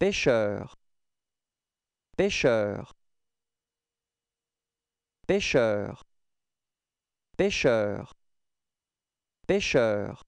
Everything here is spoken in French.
pêcheur pêcheur pêcheur pêcheur pêcheur